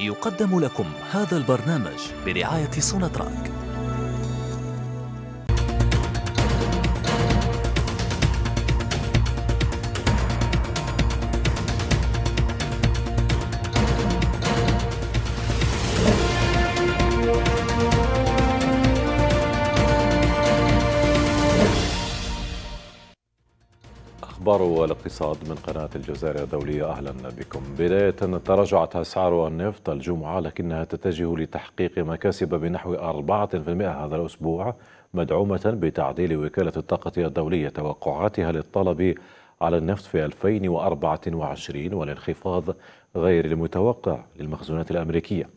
يقدم لكم هذا البرنامج برعاية سوناتراك الأخبار والاقتصاد من قناة الجزائر الدولية أهلا بكم بداية تراجعت أسعار النفط الجمعة لكنها تتجه لتحقيق مكاسب بنحو 4% هذا الأسبوع مدعومة بتعديل وكالة الطاقة الدولية توقعاتها للطلب على النفط في 2024 والانخفاض غير المتوقع للمخزونات الأمريكية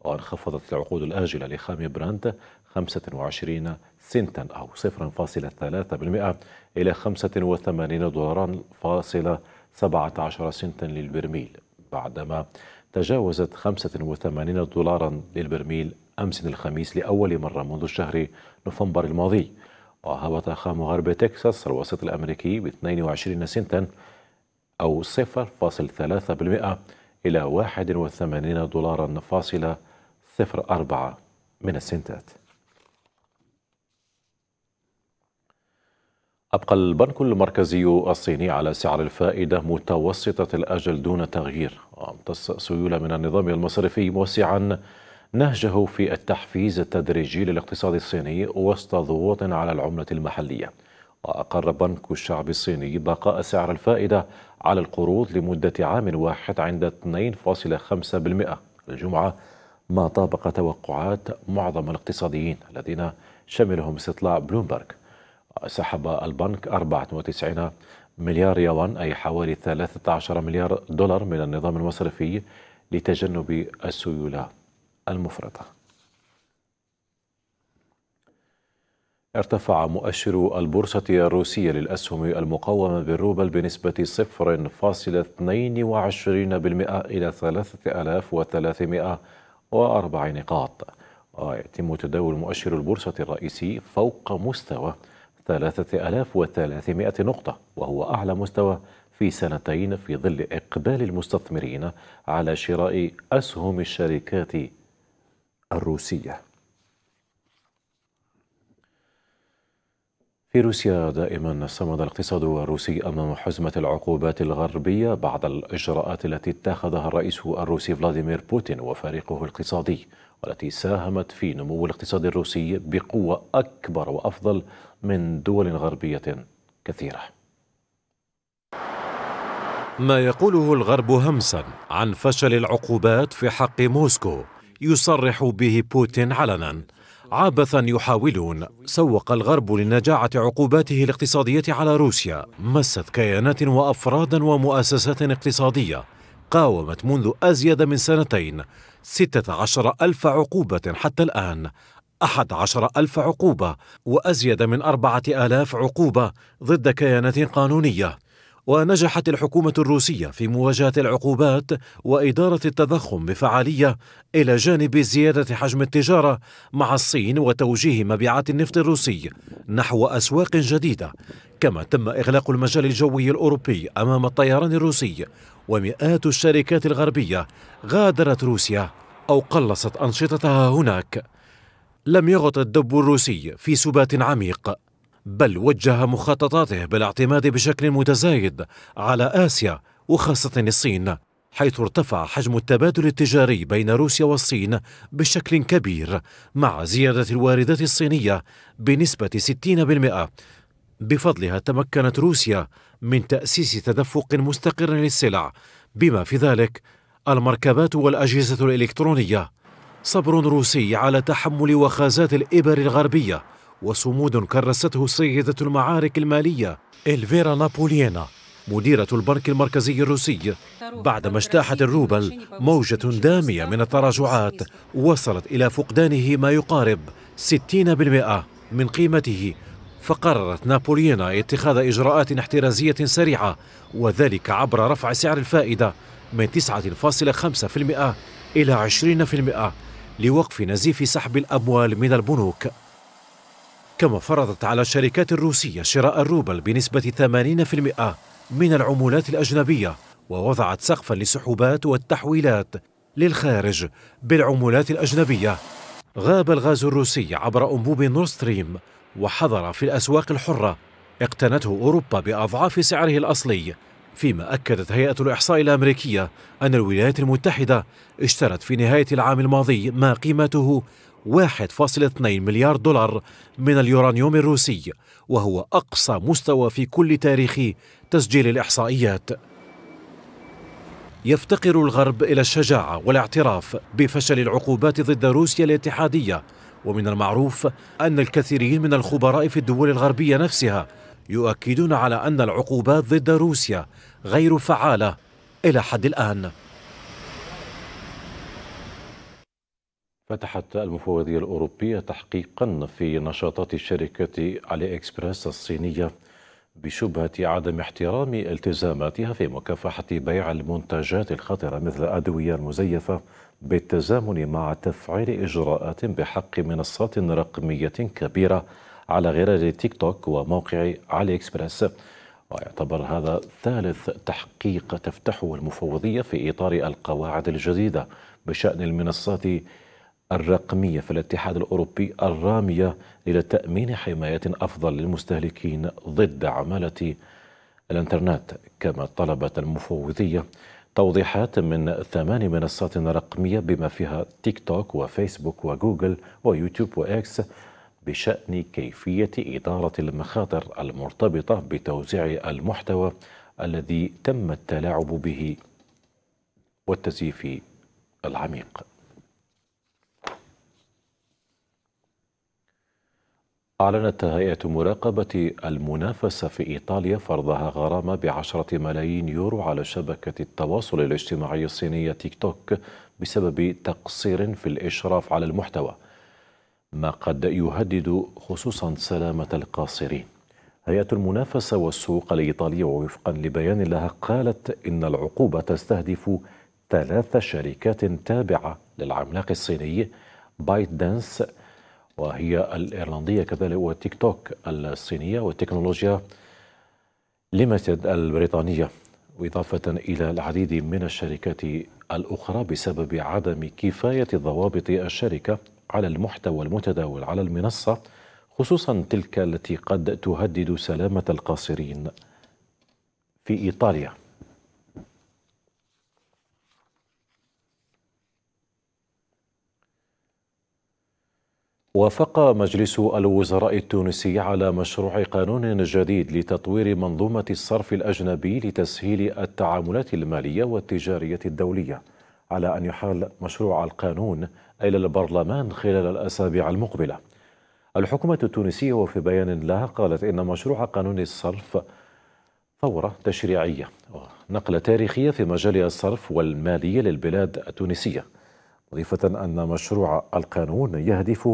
وانخفضت العقود الآجلة لخام برانت 25 سنتا أو 0.3% إلى 85 دولارا فاصلة 17 سنتا للبرميل بعدما تجاوزت 85 دولارا للبرميل أمس الخميس لأول مرة منذ شهر نوفمبر الماضي وهبط خام غرب تكساس الوسط الأمريكي ب 22 سنتا أو 0.3% إلى 81 دولارا فاصلة 0.4 من السنتات أبقى البنك المركزي الصيني على سعر الفائدة متوسطة الأجل دون تغيير وامتص سيولة من النظام المصرفي موسعا نهجه في التحفيز التدريجي للاقتصاد الصيني وسط ضغوط على العملة المحلية وأقر بنك الشعب الصيني بقاء سعر الفائدة على القروض لمدة عام واحد عند 2.5% الجمعة ما طابق توقعات معظم الاقتصاديين الذين شملهم استطلاع بلومبرغ سحب البنك 94 مليار يوان أي حوالي 13 مليار دولار من النظام المصرفي لتجنب السيولة المفرطة ارتفع مؤشر البورصة الروسية للأسهم المقاومة بالروبل بنسبة 0.22% إلى 3304 نقاط ويتم تداول مؤشر البورصة الرئيسي فوق مستوى 3300 نقطة وهو أعلى مستوى في سنتين في ظل إقبال المستثمرين على شراء أسهم الشركات الروسية في روسيا دائما صمد الاقتصاد الروسي أمام حزمة العقوبات الغربية بعد الإجراءات التي اتخذها الرئيس الروسي فلاديمير بوتين وفريقه الاقتصادي والتي ساهمت في نمو الاقتصاد الروسي بقوة أكبر وأفضل من دول غربية كثيرة ما يقوله الغرب همسا عن فشل العقوبات في حق موسكو يصرح به بوتين علنا عبثا يحاولون سوق الغرب لنجاعة عقوباته الاقتصادية على روسيا مست كيانات وأفرادا ومؤسسات اقتصادية قاومت منذ أزيد من سنتين عشر ألف عقوبة حتى الآن عشر ألف عقوبة وأزيد من 4000 عقوبة ضد كيانات قانونية ونجحت الحكومة الروسية في مواجهة العقوبات وإدارة التضخم بفعالية إلى جانب زيادة حجم التجارة مع الصين وتوجيه مبيعات النفط الروسي نحو أسواق جديدة كما تم إغلاق المجال الجوي الأوروبي أمام الطيران الروسي ومئات الشركات الغربية غادرت روسيا أو قلصت أنشطتها هناك لم يغط الدب الروسي في سبات عميق بل وجه مخططاته بالاعتماد بشكل متزايد على آسيا وخاصة الصين حيث ارتفع حجم التبادل التجاري بين روسيا والصين بشكل كبير مع زيادة الواردات الصينية بنسبة 60% بفضلها تمكنت روسيا من تأسيس تدفق مستقر للسلع بما في ذلك المركبات والأجهزة الإلكترونية صبر روسي على تحمل وخازات الإبر الغربية وصمود كرسته سيدة المعارك المالية إلفيرا نابولينا مديرة البنك المركزي الروسي بعدما اجتاحت الروبل موجة دامية من التراجعات وصلت إلى فقدانه ما يقارب 60% من قيمته فقررت نابولينا اتخاذ إجراءات احترازية سريعة وذلك عبر رفع سعر الفائدة من 9.5% إلى 20% لوقف نزيف سحب الأموال من البنوك كما فرضت على الشركات الروسية شراء الروبل بنسبة 80% من العمولات الأجنبية ووضعت سقفا للسحوبات والتحويلات للخارج بالعمولات الأجنبية غاب الغاز الروسي عبر أنبوب نورستريم وحضر في الأسواق الحرة اقتنته أوروبا بأضعاف سعره الأصلي فيما أكدت هيئة الإحصاء الأمريكية أن الولايات المتحدة اشترت في نهاية العام الماضي ما قيمته 1.2 مليار دولار من اليورانيوم الروسي وهو أقصى مستوى في كل تاريخ تسجيل الإحصائيات يفتقر الغرب إلى الشجاعة والاعتراف بفشل العقوبات ضد روسيا الاتحادية ومن المعروف أن الكثيرين من الخبراء في الدول الغربية نفسها يؤكدون على أن العقوبات ضد روسيا غير فعالة إلى حد الآن فتحت المفوضية الأوروبية تحقيقا في نشاطات شركة علي إكسبرس الصينية بشبهة عدم احترام التزاماتها في مكافحة بيع المنتجات الخطرة مثل الأدوية المزيفة بالتزامن مع تفعيل إجراءات بحق منصات رقمية كبيرة على غرار تيك توك وموقع علي إكسبرس ويعتبر هذا ثالث تحقيق تفتحه المفوضية في إطار القواعد الجديدة بشأن المنصات الرقمية في الاتحاد الأوروبي الرامية إلى تأمين حماية أفضل للمستهلكين ضد عمالة الانترنت كما طلبت المفوضية توضيحات من ثمان منصات رقمية بما فيها تيك توك وفيسبوك وجوجل ويوتيوب وإكس بشأن كيفية إدارة المخاطر المرتبطة بتوزيع المحتوى الذي تم التلاعب به والتزييف العميق أعلنت هيئة مراقبة المنافسة في إيطاليا فرضها غرامة بعشرة ملايين يورو على شبكة التواصل الاجتماعي الصينية تيك توك بسبب تقصير في الإشراف على المحتوى ما قد يهدد خصوصا سلامة القاصرين هيئة المنافسة والسوق الإيطالية وفقا لبيان لها قالت إن العقوبة تستهدف ثلاث شركات تابعة للعملاق الصيني بايت دانس وهي الإيرلندية كذلك وتيك توك الصينية والتكنولوجيا ليمتد البريطانية وإضافة إلى العديد من الشركات الأخرى بسبب عدم كفاية ضوابط الشركة على المحتوى المتداول على المنصة خصوصا تلك التي قد تهدد سلامة القاصرين في إيطاليا وافق مجلس الوزراء التونسي على مشروع قانون جديد لتطوير منظومة الصرف الأجنبي لتسهيل التعاملات المالية والتجارية الدولية على أن يحال مشروع القانون إلى البرلمان خلال الأسابيع المقبلة الحكومة التونسية وفي بيان لها قالت إن مشروع قانون الصرف ثورة تشريعية نقلة تاريخية في مجال الصرف والمالية للبلاد التونسية مضيفة أن مشروع القانون يهدف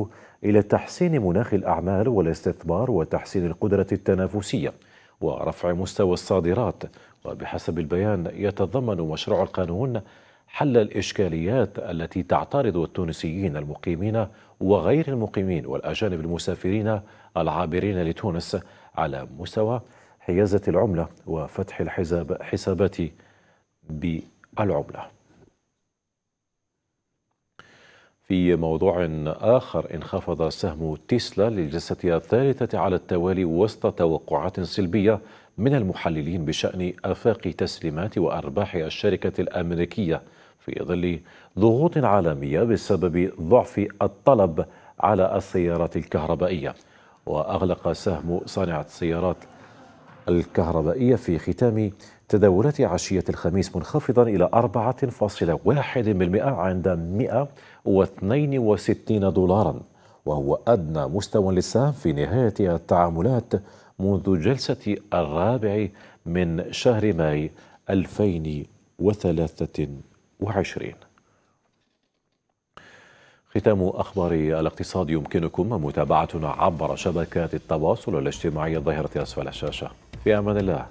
إلى تحسين مناخ الأعمال والاستثمار وتحسين القدرة التنافسية ورفع مستوى الصادرات وبحسب البيان يتضمن مشروع القانون حل الإشكاليات التي تعترض التونسيين المقيمين وغير المقيمين والأجانب المسافرين العابرين لتونس على مستوى حيازة العملة وفتح الحساب حسابات بالعملة في موضوع آخر انخفض سهم تيسلا للجلسة الثالثة على التوالي وسط توقعات سلبية من المحللين بشأن آفاق تسليمات وأرباح الشركة الأمريكية في ظل ضغوط عالمية بسبب ضعف الطلب على السيارات الكهربائية وأغلق سهم صانعة سيارات الكهربائية في ختام تداولات عشية الخميس منخفضا إلى 4.1% عند 162 دولارا وهو أدنى مستوى للسهم في نهاية التعاملات منذ جلسة الرابع من شهر ماي 2023 ختام أخبار الاقتصاد يمكنكم متابعتنا عبر شبكات التواصل الاجتماعي الظاهرة أسفل الشاشة في امان الله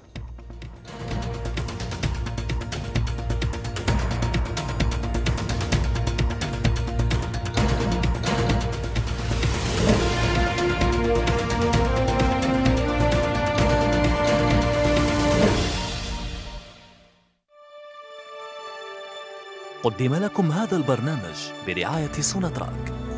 قدم لكم هذا البرنامج برعاية سوناتراك